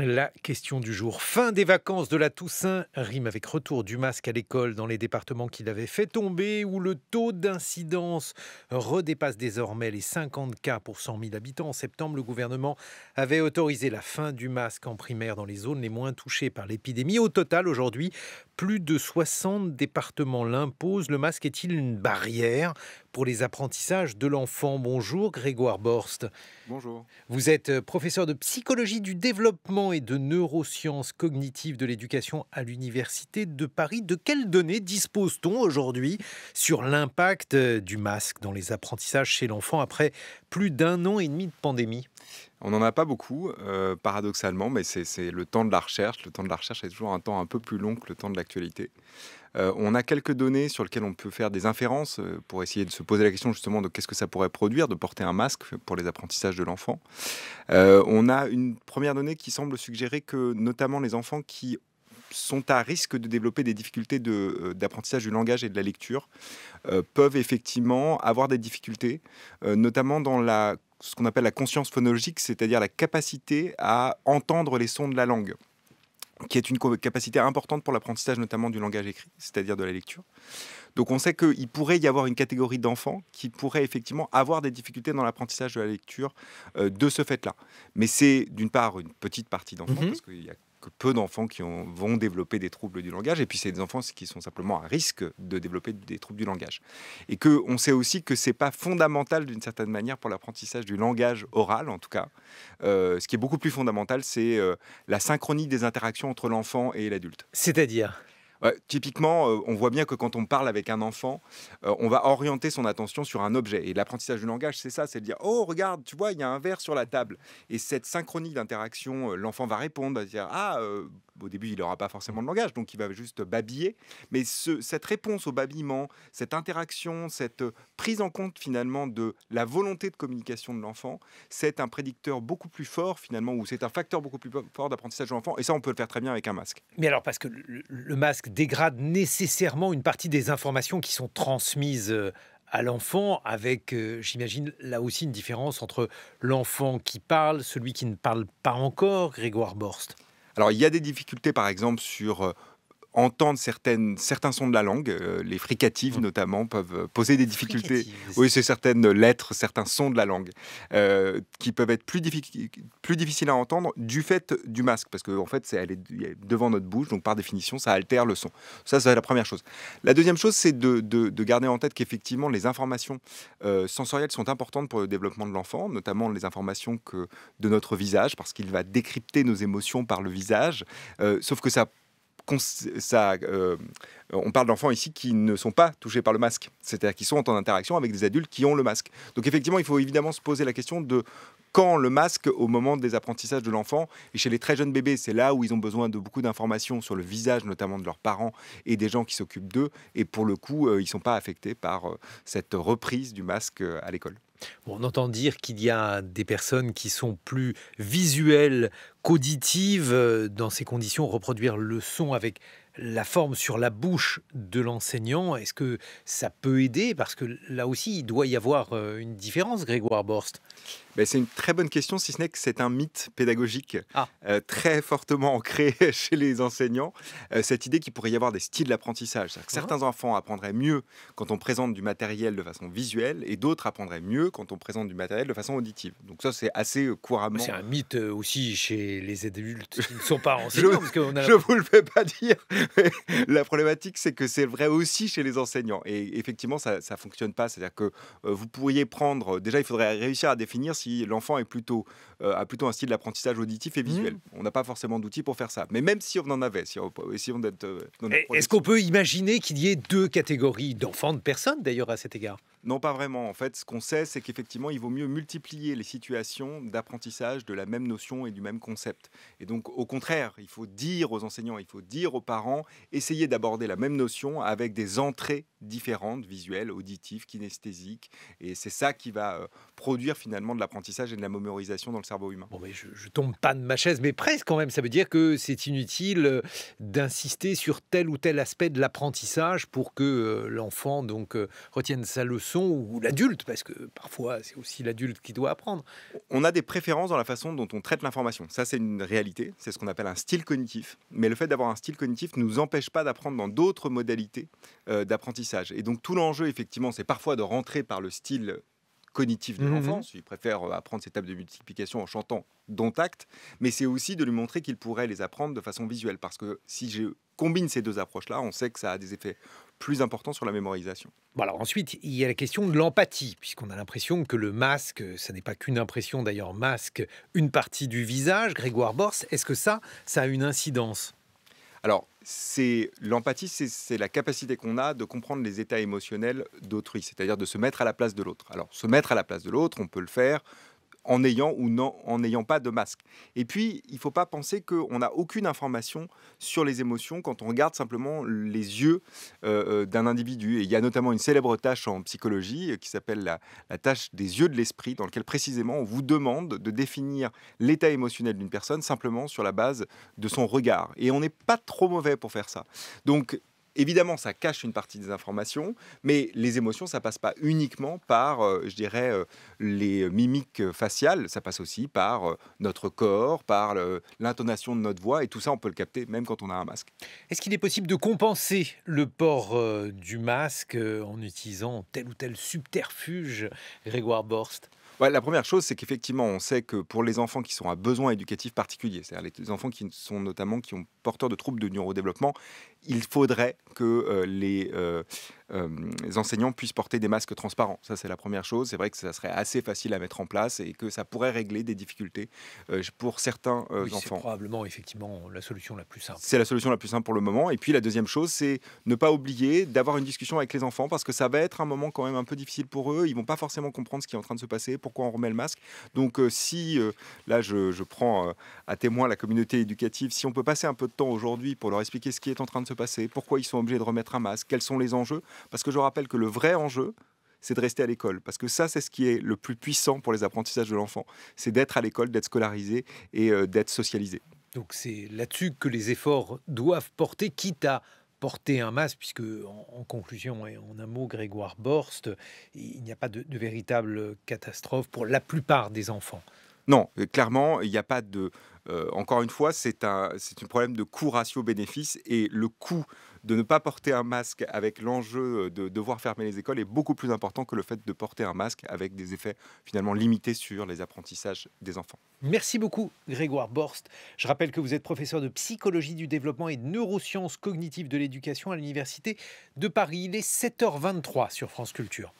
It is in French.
La question du jour. Fin des vacances de la Toussaint rime avec retour du masque à l'école dans les départements qui l'avaient fait tomber, où le taux d'incidence redépasse désormais les 50 cas pour 100 000 habitants. En septembre, le gouvernement avait autorisé la fin du masque en primaire dans les zones les moins touchées par l'épidémie. Au total, aujourd'hui, plus de 60 départements l'imposent. Le masque est-il une barrière pour les apprentissages de l'enfant Bonjour Grégoire Borst. Bonjour. Vous êtes euh, professeur de psychologie du développement et de neurosciences cognitives de l'éducation à l'Université de Paris. De quelles données dispose-t-on aujourd'hui sur l'impact euh, du masque dans les apprentissages chez l'enfant après plus d'un an et demi de pandémie on n'en a pas beaucoup, euh, paradoxalement, mais c'est le temps de la recherche. Le temps de la recherche est toujours un temps un peu plus long que le temps de l'actualité. Euh, on a quelques données sur lesquelles on peut faire des inférences euh, pour essayer de se poser la question justement de qu'est-ce que ça pourrait produire de porter un masque pour les apprentissages de l'enfant. on a une première donnée qui semble suggérer que notamment les enfants qui sont à risque de développer des difficultés d'apprentissage du langage et de la lecture peuvent effectivement avoir des difficultés, notamment dans la ce qu'on appelle la conscience phonologique, c'est-à-dire la capacité à entendre les sons de la langue, qui est une capacité importante pour l'apprentissage notamment du langage écrit, c'est-à-dire de la lecture. Donc on sait qu'il pourrait y avoir une catégorie d'enfants qui pourraient effectivement avoir des difficultés dans l'apprentissage de la lecture euh, de ce fait-là. Mais c'est d'une part une petite partie d'enfants, mhm. parce qu'il y a que peu d'enfants qui vont développer des troubles du langage, et puis c'est des enfants qui sont simplement à risque de développer des troubles du langage. Et qu'on sait aussi que c'est pas fondamental d'une certaine manière pour l'apprentissage du langage oral, en tout cas. Euh, ce qui est beaucoup plus fondamental, c'est euh, la synchronie des interactions entre l'enfant et l'adulte. C'est-à-dire typiquement, euh, on voit bien que quand on parle avec un enfant, euh, on va orienter son attention sur un objet. Et l'apprentissage du langage, c'est ça, c'est de dire Oh, regarde, tu vois, il y a un verre sur la table. Et cette synchronie d'interaction, euh, l'enfant va répondre, va dire Ah, au début, il n'aura pas forcément de langage, donc il va juste babiller. Mais cette réponse au babillement, cette interaction, cette prise en compte finalement de la volonté de communication de l'enfant, c'est un prédicteur beaucoup plus fort finalement, ou c'est un facteur beaucoup plus fort d'apprentissage de l'enfant. Et ça, on peut le faire très bien avec un masque. Mais alors, parce que le masque, dégrade nécessairement une partie des informations qui sont transmises euh, à l'enfant, avec, euh, j'imagine, là aussi une différence entre l'enfant qui parle, celui qui ne parle pas encore, Grégoire Borst. Alors il y a des difficultés par exemple sur euh, entendre certaines, certains sons de la langue, euh, les fricatives mm. notamment, peuvent euh, poser des difficultés. Oui, c'est certaines lettres, certains sons de la langue euh, qui peuvent être plus, plus difficiles à entendre du fait du masque, parce qu'en en fait, c'est elle est devant notre bouche, donc par définition, ça altère le son. Ça, c'est la première chose. La deuxième chose, c'est de, de, garder en tête qu'effectivement, les informations sensorielles sont importantes pour le développement de l'enfant, notamment les informations que, de notre visage, parce qu'il va décrypter nos émotions par le visage, sauf que ça euh, on parle d'enfants ici qui ne sont pas touchés par le masque, c'est-à-dire qui sont en interaction avec des adultes qui ont le masque. Donc effectivement, il faut évidemment se poser la question de quand le masque au moment des apprentissages de l'enfant. Et chez les très jeunes bébés, c'est là où ils ont besoin de beaucoup d'informations sur le visage, notamment de leurs parents et des gens qui s'occupent d'eux. Et pour le coup, euh, ils ne sont pas affectés par euh, cette reprise du masque à l'école on entend dire qu'il y a des personnes qui sont plus visuelles qu'auditives. Euh, dans ces conditions, reproduire le son avec la forme sur la bouche de l'enseignant, est-ce que ça peut aider Parce que là aussi, il doit y avoir euh, une différence, Grégoire Borst. Ben, c'est une très bonne question, si ce n'est que c'est un mythe pédagogique ah. euh, très fortement ancré chez les enseignants. Euh, cette idée qu'il pourrait y avoir des styles d'apprentissage, que ah. certains enfants apprendraient mieux quand on présente du matériel de façon visuelle et d'autres apprendraient mieux quand on présente du matériel de façon auditive. Donc ça, c'est assez euh, couramment. C'est un mythe aussi chez les adultes qui ne sont pas enseignants. je, ne vous le fais pas dire. la problématique, c'est que c'est vrai aussi chez les enseignants. Et effectivement, ça ne fonctionne pas. C'est-à-dire que vous pourriez prendre. Déjà, il faudrait réussir à définir l'enfant est plutôt, euh, a plutôt un style d'apprentissage auditif et visuel. Mm. On n'a pas forcément d'outils pour faire ça. Mais même si on en avait, si on, si on d'être. Euh, est-ce qu'on peut imaginer qu'il y ait deux catégories d'enfants, de personnes d'ailleurs à cet égard non, pas vraiment. En fait, ce qu'on sait, c'est qu'effectivement, il vaut mieux multiplier les situations d'apprentissage de la même notion et du même concept. Et donc, au contraire, il faut dire aux enseignants, il faut dire aux parents, essayez d'aborder la même notion avec des entrées différentes, visuelles, auditives, kinesthésiques. Et c'est ça qui va euh, produire finalement de l'apprentissage et de la mémorisation dans le cerveau humain. Bon, mais je, je tombe pas de ma chaise, mais presque quand même. Ça veut dire que c'est inutile euh, d'insister sur tel ou tel aspect de l'apprentissage pour que euh, l'enfant donc retienne sa leçon ou l'adulte, parce que parfois c'est aussi l'adulte qui doit apprendre. On a des préférences dans la façon dont on traite l'information. Ça, c'est une réalité. C'est ce qu'on appelle un style cognitif. Mais le fait d'avoir un style cognitif ne nous empêche pas d'apprendre dans d'autres modalités euh, d'apprentissage. Et donc, tout l'enjeu, effectivement, c'est parfois de rentrer par le style cognitif de l'enfant. Mhm. l'enfance. Il préfère euh, apprendre ses tables de multiplication en chantant, dont acte, mais c'est aussi de lui montrer qu'il pourrait les apprendre de façon visuelle. Parce que si je combine ces deux approches-là, on sait que ça a des effets plus importants sur la mémorisation. ensuite, il y a la question de l'empathie, puisqu'on a l'impression que le masque, ça n'est pas qu'une impression d'ailleurs, masque une partie du visage, Grégoire Bors, est-ce que ça, ça a une incidence Alors, c'est l'empathie, c'est la capacité qu'on a de comprendre les états émotionnels d'autrui, c'est-à-dire de se mettre à la place de l'autre. Alors, se mettre à la place de l'autre, on peut le faire en ayant ou non, en n'ayant pas de masque. Et puis, il ne faut pas penser qu'on n'a aucune information sur les émotions quand on regarde simplement les yeux euh, euh, d'un individu. Et il y a notamment une célèbre tâche en psychologie euh, qui s'appelle la, la tâche des yeux de l'esprit, dans laquelle précisément on vous demande de définir l'état émotionnel d'une personne simplement sur la base de son regard. Et on n'est pas trop mauvais pour faire ça. Donc, Évidemment, ça cache une partie des informations, mais les émotions, ça passe pas uniquement par, euh, je dirais, euh, les mimiques faciales, ça passe aussi par euh, notre corps, par l'intonation de notre voix, et tout ça, on peut le capter même quand on a un masque. Est-ce qu'il est possible de compenser le port du masque en utilisant tel ou tel subterfuge, Grégoire Borst la première chose, c'est qu'effectivement, on sait que pour les enfants qui sont à besoin éducatif particulier, c'est-à-dire les enfants qui sont notamment qui ont porteurs de troubles de neurodéveloppement, il faudrait que les, euh, les enseignants puissent porter des masques transparents. Ça, c'est la première chose. C'est vrai que ça serait assez facile à mettre en place et que ça pourrait régler des difficultés euh, pour certains euh, enfants. oui, enfants. C'est probablement, effectivement, la solution la plus simple. C'est la solution la plus simple pour le moment. Et puis, la deuxième chose, c'est ne pas oublier d'avoir une discussion avec les enfants parce que ça va être un moment quand même un peu difficile pour eux. Ils vont pas forcément comprendre ce qui est en train de se passer, pourquoi on remet le masque. Donc, si, là, je, je prends à témoin la communauté éducative, si on peut passer un peu de temps aujourd'hui pour leur expliquer ce qui est en train de se passer, pourquoi ils sont obligés de remettre un masque, quels sont les enjeux, parce que je rappelle que le vrai enjeu, c'est de rester à l'école. Parce que ça, c'est ce qui est le plus puissant pour les apprentissages de l'enfant. C'est d'être à l'école, d'être scolarisé et euh, d'être socialisé. Donc c'est là-dessus que les efforts doivent porter, quitte à porter un masque, puisque en, conclusion et en un mot, Grégoire Borst, il n'y a pas de véritable catastrophe pour la plupart des enfants. Non, clairement, il n'y a pas de euh, encore une fois, c'est un, c'est un problème de coût ratio bénéfice et le coût de ne pas porter un masque avec l'enjeu euh, de devoir fermer les écoles est beaucoup plus important que le fait de porter un masque avec des effets finalement limités sur les apprentissages des enfants. Merci beaucoup Grégoire Borst. Je rappelle que vous êtes professeur de psychologie du développement et de neurosciences cognitives de l'éducation à l'Université de Paris. Il est 7h23 sur France Culture.